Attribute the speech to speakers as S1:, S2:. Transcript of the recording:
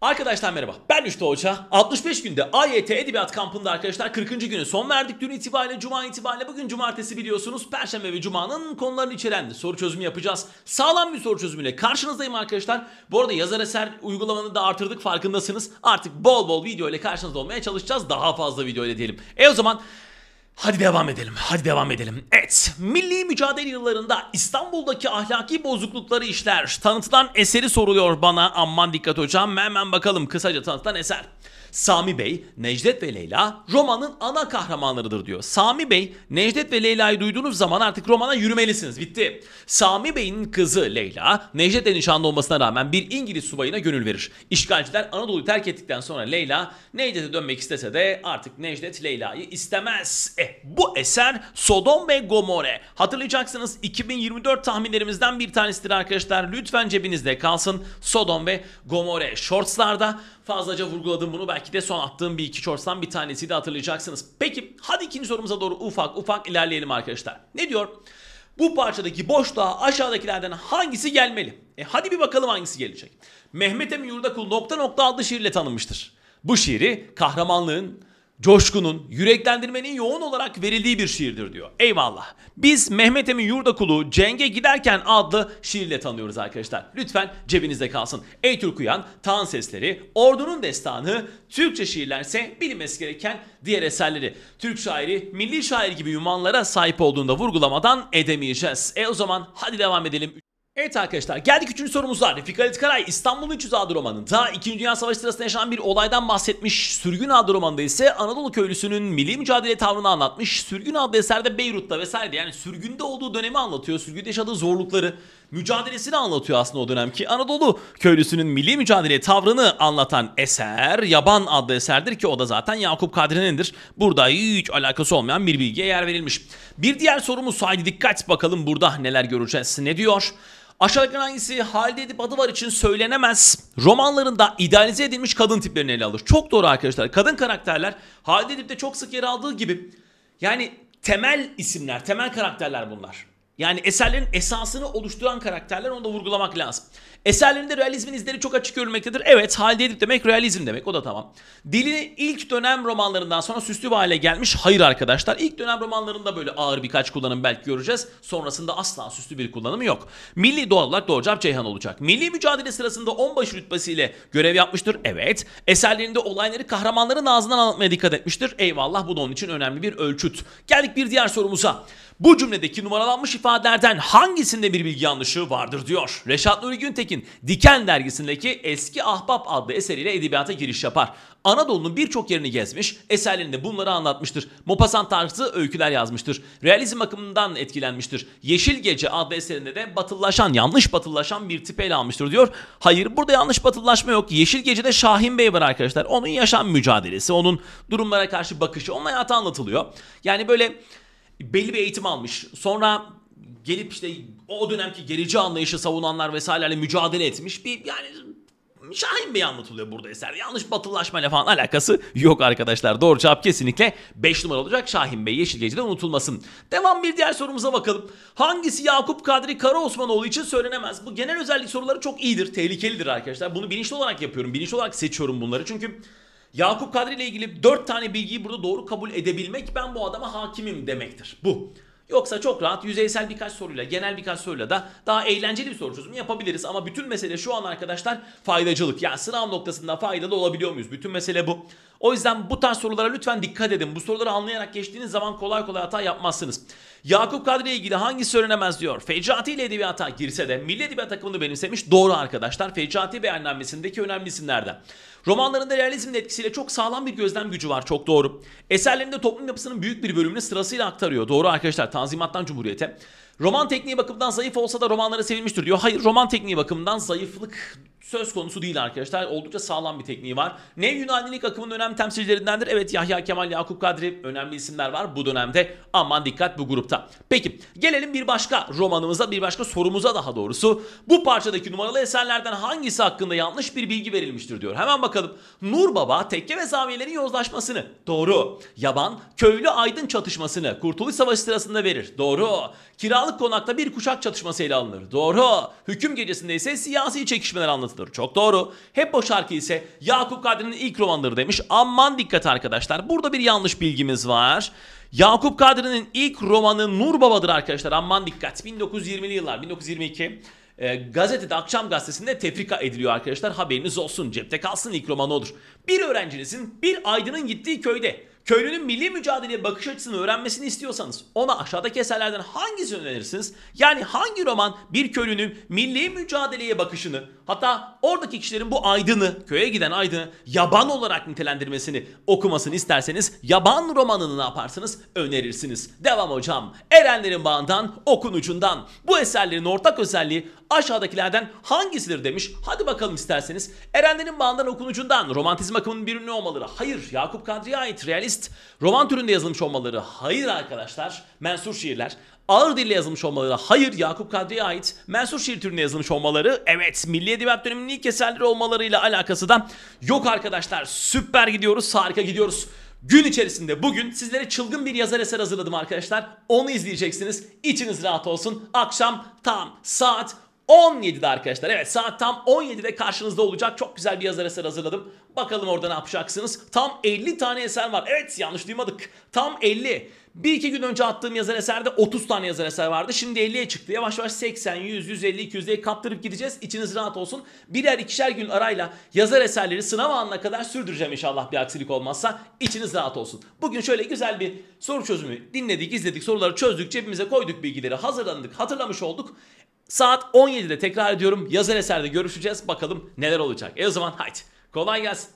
S1: Arkadaşlar merhaba. Ben Üçte Hoca. 65 günde AYT Edebiyat Kampı'nda arkadaşlar 40. günü son verdik. Dün itibariyle, Cuma itibariyle, bugün Cumartesi biliyorsunuz. Perşembe ve Cuma'nın konularını içeren soru çözümü yapacağız. Sağlam bir soru çözümüyle karşınızdayım arkadaşlar. Bu arada yazar eser uygulamanı da artırdık farkındasınız. Artık bol bol video ile karşınızda olmaya çalışacağız. Daha fazla video ile diyelim. E o zaman Hadi devam edelim. Hadi devam edelim. Evet, milli mücadele yıllarında İstanbul'daki ahlaki bozuklukları işler. Tanıtılan eseri soruluyor bana. Aman dikkat hocam. Hemen bakalım kısaca tanıtılan eser. Sami Bey, Necdet ve Leyla romanın ana kahramanlarıdır diyor. Sami Bey, Necdet ve Leyla'yı duyduğunuz zaman artık romana yürümelisiniz. Bitti. Sami Bey'in kızı Leyla, Necdet'le nişanlı olmasına rağmen bir İngiliz subayına gönül verir. İşgalciler Anadolu'yu terk ettikten sonra Leyla, Necdet'e dönmek istese de artık Necdet Leyla'yı istemez. Eh bu eser Sodom ve Gomorre. Hatırlayacaksınız 2024 tahminlerimizden bir tanesidir arkadaşlar. Lütfen cebinizde kalsın Sodom ve Gomorre shortslarda Fazlaca vurguladım bunu. Belki de son attığım bir iki shorts'tan bir tanesiydi hatırlayacaksınız. Peki hadi ikinci sorumuza doğru ufak ufak ilerleyelim arkadaşlar. Ne diyor? Bu parçadaki boşluğa aşağıdakilerden hangisi gelmeli? E hadi bir bakalım hangisi gelecek. Mehmet Emin Yurdakul nokta nokta adlı şiirle tanınmıştır. Bu şiiri kahramanlığın, coşkunun, yüreklendirmenin yoğun olarak verildiği bir şiirdir diyor. Eyvallah. Biz Mehmet Emin Yurdakulu Cenge Giderken adlı şiirle tanıyoruz arkadaşlar. Lütfen cebinizde kalsın. Ey Türk Uyan, Tan Sesleri, Ordunun Destanı, Türkçe şiirlerse bilinmesi gereken diğer eserleri. Türk şairi, milli şair gibi ünvanlara sahip olduğunda vurgulamadan edemeyeceğiz. E o zaman hadi devam edelim. Evet arkadaşlar geldik üçüncü sorumuza. Refik Halit Karay İstanbul 300 adı romanında 2. Dünya Savaşı sırasında yaşanan bir olaydan bahsetmiş. Sürgün adı romanında ise Anadolu köylüsünün milli mücadele tavrını anlatmış. Sürgün adlı eserde Beyrut'ta vesaire yani sürgünde olduğu dönemi anlatıyor. Sürgünde yaşadığı zorlukları, mücadelesini anlatıyor aslında o dönemki. Anadolu köylüsünün milli mücadele tavrını anlatan eser Yaban adlı eserdir ki o da zaten Yakup Kadri'nindir. Burada hiç alakası olmayan bir bilgiye yer verilmiş. Bir diğer sorumuz haydi dikkat bakalım burada neler göreceğiz. Ne diyor? Aşağıdakilerden hangisi Halide Edip adı var için söylenemez. Romanlarında idealize edilmiş kadın tiplerini ele alır. Çok doğru arkadaşlar. Kadın karakterler Halide Edip'te çok sık yer aldığı gibi yani temel isimler, temel karakterler bunlar. Yani eserlerin esasını oluşturan karakterler onu da vurgulamak lazım. Eserlerinde realizmin izleri çok açık görülmektedir. Evet halde edip demek realizm demek o da tamam. Dilini ilk dönem romanlarından sonra süslü bir hale gelmiş. Hayır arkadaşlar ilk dönem romanlarında böyle ağır birkaç kullanım belki göreceğiz. Sonrasında asla süslü bir kullanımı yok. Milli doğal olarak doğru cevap Ceyhan olacak. Milli mücadele sırasında onbaşı rütbesiyle görev yapmıştır. Evet. Eserlerinde olayları kahramanların ağzından anlatmaya dikkat etmiştir. Eyvallah bu da onun için önemli bir ölçüt. Geldik bir diğer sorumuza. Bu cümledeki numaralanmış ifade ifadelerden hangisinde bir bilgi yanlışı vardır diyor. Reşat Nuri Güntekin Diken dergisindeki Eski Ahbap adlı eseriyle edebiyata giriş yapar. Anadolu'nun birçok yerini gezmiş, eserlerinde bunları anlatmıştır. Mopassan tarzı öyküler yazmıştır. Realizm akımından etkilenmiştir. Yeşil Gece adlı eserinde de batıllaşan, yanlış batıllaşan bir tipeyle almıştır diyor. Hayır burada yanlış batıllaşma yok. Yeşil Gece'de Şahin Bey var arkadaşlar. Onun yaşam mücadelesi, onun durumlara karşı bakışı, onun hayatı anlatılıyor. Yani böyle belli bir eğitim almış. Sonra gelip işte o dönemki gerici anlayışı savunanlar vesairelerle mücadele etmiş bir yani Şahin Bey anlatılıyor burada eser. Yanlış batılılaşmayla falan alakası yok arkadaşlar. Doğru cevap kesinlikle 5 numara olacak. Şahin Bey Yeşil Gece'de unutulmasın. Devam bir diğer sorumuza bakalım. Hangisi Yakup Kadri Kara Osmanoğlu için söylenemez? Bu genel özellik soruları çok iyidir, tehlikelidir arkadaşlar. Bunu bilinçli olarak yapıyorum. Bilinçli olarak seçiyorum bunları. Çünkü Yakup Kadri ile ilgili 4 tane bilgiyi burada doğru kabul edebilmek ben bu adama hakimim demektir. Bu. Yoksa çok rahat yüzeysel birkaç soruyla, genel birkaç soruyla da daha eğlenceli bir soru çözümü yapabiliriz. Ama bütün mesele şu an arkadaşlar faydacılık. Yani sınav noktasında faydalı olabiliyor muyuz? Bütün mesele bu. O yüzden bu tarz sorulara lütfen dikkat edin. Bu soruları anlayarak geçtiğiniz zaman kolay kolay hata yapmazsınız. Yakup Kadri ile ilgili hangi söylenemez diyor. Fecati ile edebiyata girse de milli edebiyat takımını benimsemiş doğru arkadaşlar. Fecati beyannamesindeki önemli isimlerden. Romanlarında realizmin etkisiyle çok sağlam bir gözlem gücü var çok doğru. Eserlerinde toplum yapısının büyük bir bölümünü sırasıyla aktarıyor. Doğru arkadaşlar Tanzimat'tan Cumhuriyet'e. Roman tekniği bakımından zayıf olsa da romanları sevilmiştir diyor. Hayır roman tekniği bakımından zayıflık söz konusu değil arkadaşlar. Oldukça sağlam bir tekniği var. Ne Yunanlilik akımının önemli temsilcilerindendir. Evet Yahya Kemal Yakup Kadri önemli isimler var bu dönemde. Aman dikkat bu grupta. Peki gelelim bir başka romanımıza, bir başka sorumuza daha doğrusu. Bu parçadaki numaralı eserlerden hangisi hakkında yanlış bir bilgi verilmiştir diyor. Hemen bakalım. Nur Baba tekke ve zaviyelerin yozlaşmasını. Doğru. Yaban köylü aydın çatışmasını Kurtuluş Savaşı sırasında verir. Doğru. Kiralık konakta bir kuşak çatışması ele alınır. Doğru. Hüküm gecesinde ise siyasi çekişmeler anlatılır doğrusudur. Çok doğru. Hep o şarkı ise Yakup Kadri'nin ilk romanıdır demiş. Aman dikkat arkadaşlar. Burada bir yanlış bilgimiz var. Yakup Kadri'nin ilk romanı Nur Baba'dır arkadaşlar. Aman dikkat. 1920'li yıllar, 1922. E, ee, gazetede akşam gazetesinde tefrika ediliyor arkadaşlar. Haberiniz olsun. Cepte kalsın ilk romanı olur. Bir öğrencinizin bir aydının gittiği köyde köylünün milli mücadeleye bakış açısını öğrenmesini istiyorsanız ona aşağıdaki eserlerden hangisini önerirsiniz? Yani hangi roman bir köylünün milli mücadeleye bakışını Hatta oradaki kişilerin bu aydını, köye giden aydını yaban olarak nitelendirmesini okumasını isterseniz yaban romanını ne yaparsınız? Önerirsiniz. Devam hocam. Erenlerin Bağından, Okunucundan. Bu eserlerin ortak özelliği aşağıdakilerden hangisidir demiş. Hadi bakalım isterseniz. Erenlerin Bağından, Okunucundan. Romantizm akımının bir ünlü olmaları. Hayır. Yakup Kadri'ye ait realist roman türünde yazılmış olmaları. Hayır arkadaşlar. Mensur şiirler ağır dille yazılmış olmaları hayır Yakup Kadri'ye ait mensur şiir türüne yazılmış olmaları evet milli edebiyat döneminin ilk eserleri olmalarıyla alakası da yok arkadaşlar süper gidiyoruz harika gidiyoruz. Gün içerisinde bugün sizlere çılgın bir yazar eser hazırladım arkadaşlar. Onu izleyeceksiniz. İçiniz rahat olsun. Akşam tam saat 17'de arkadaşlar. Evet saat tam 17'de karşınızda olacak. Çok güzel bir yazar eser hazırladım. Bakalım orada ne yapacaksınız. Tam 50 tane eser var. Evet yanlış duymadık. Tam 50. Bir iki gün önce attığım yazar eserde 30 tane yazar eser vardı. Şimdi 50'ye çıktı. Yavaş yavaş 80, 100, 150, 200 diye kaptırıp gideceğiz. İçiniz rahat olsun. Birer ikişer gün arayla yazar eserleri sınav anına kadar sürdüreceğim inşallah bir aksilik olmazsa. İçiniz rahat olsun. Bugün şöyle güzel bir soru çözümü dinledik, izledik, soruları çözdük, cebimize koyduk bilgileri, hazırlandık, hatırlamış olduk. Saat 17'de tekrar ediyorum. Yazan eserde görüşeceğiz. Bakalım neler olacak. E o zaman haydi. Kolay gelsin.